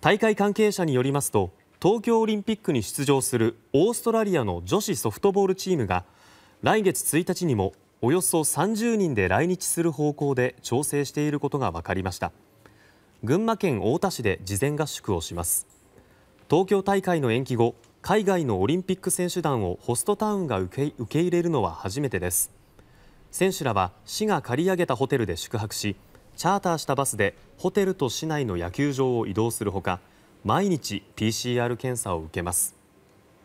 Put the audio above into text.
大会関係者によりますと東京オリンピックに出場するオーストラリアの女子ソフトボールチームが来月1日にもおよそ30人で来日する方向で調整していることが分かりました群馬県太田市で事前合宿をします東京大会の延期後海外のオリンピック選手団をホストタウンが受け入れるのは初めてです選手らは市が借り上げたホテルで宿泊しチャーターしたバスでホテルと市内の野球場を移動するほか毎日 PCR 検査を受けます。